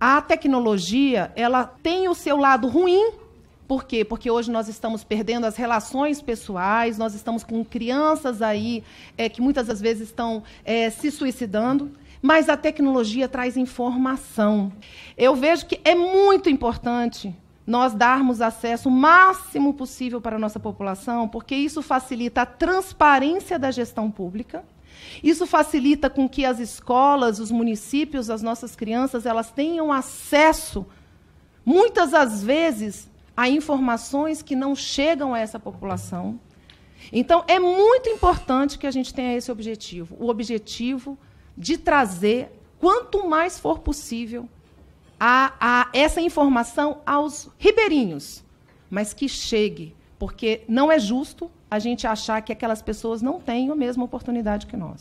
a tecnologia ela tem o seu lado ruim. Por quê? Porque hoje nós estamos perdendo as relações pessoais, nós estamos com crianças aí é, que muitas das vezes estão é, se suicidando mas a tecnologia traz informação. Eu vejo que é muito importante nós darmos acesso o máximo possível para a nossa população, porque isso facilita a transparência da gestão pública. Isso facilita com que as escolas, os municípios, as nossas crianças, elas tenham acesso muitas das vezes a informações que não chegam a essa população. Então, é muito importante que a gente tenha esse objetivo, o objetivo de trazer, quanto mais for possível, a, a essa informação aos ribeirinhos, mas que chegue, porque não é justo a gente achar que aquelas pessoas não têm a mesma oportunidade que nós.